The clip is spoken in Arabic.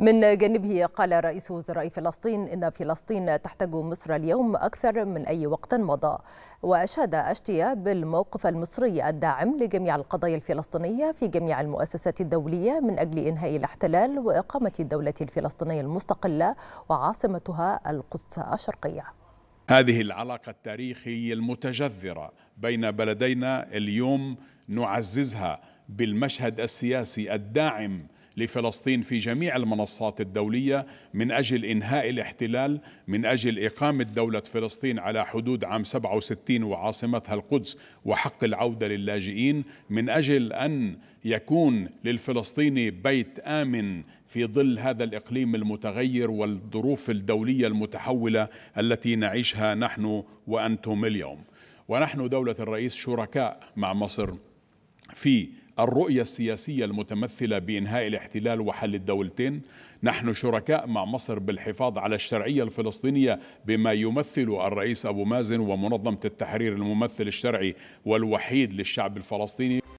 من جانبه قال رئيس وزراء فلسطين إن فلسطين تحتاج مصر اليوم أكثر من أي وقت مضى وأشاد أشتيا بالموقف المصري الداعم لجميع القضايا الفلسطينية في جميع المؤسسات الدولية من أجل إنهاء الاحتلال وإقامة الدولة الفلسطينية المستقلة وعاصمتها القدس الشرقية هذه العلاقة التاريخية المتجذرة بين بلدينا اليوم نعززها بالمشهد السياسي الداعم لفلسطين في جميع المنصات الدولية من أجل إنهاء الاحتلال من أجل إقامة دولة فلسطين على حدود عام 67 وعاصمتها القدس وحق العودة للاجئين من أجل أن يكون للفلسطيني بيت آمن في ظل هذا الإقليم المتغير والظروف الدولية المتحولة التي نعيشها نحن وأنتم اليوم ونحن دولة الرئيس شركاء مع مصر في الرؤية السياسية المتمثلة بإنهاء الاحتلال وحل الدولتين نحن شركاء مع مصر بالحفاظ على الشرعية الفلسطينية بما يمثل الرئيس أبو مازن ومنظمة التحرير الممثل الشرعي والوحيد للشعب الفلسطيني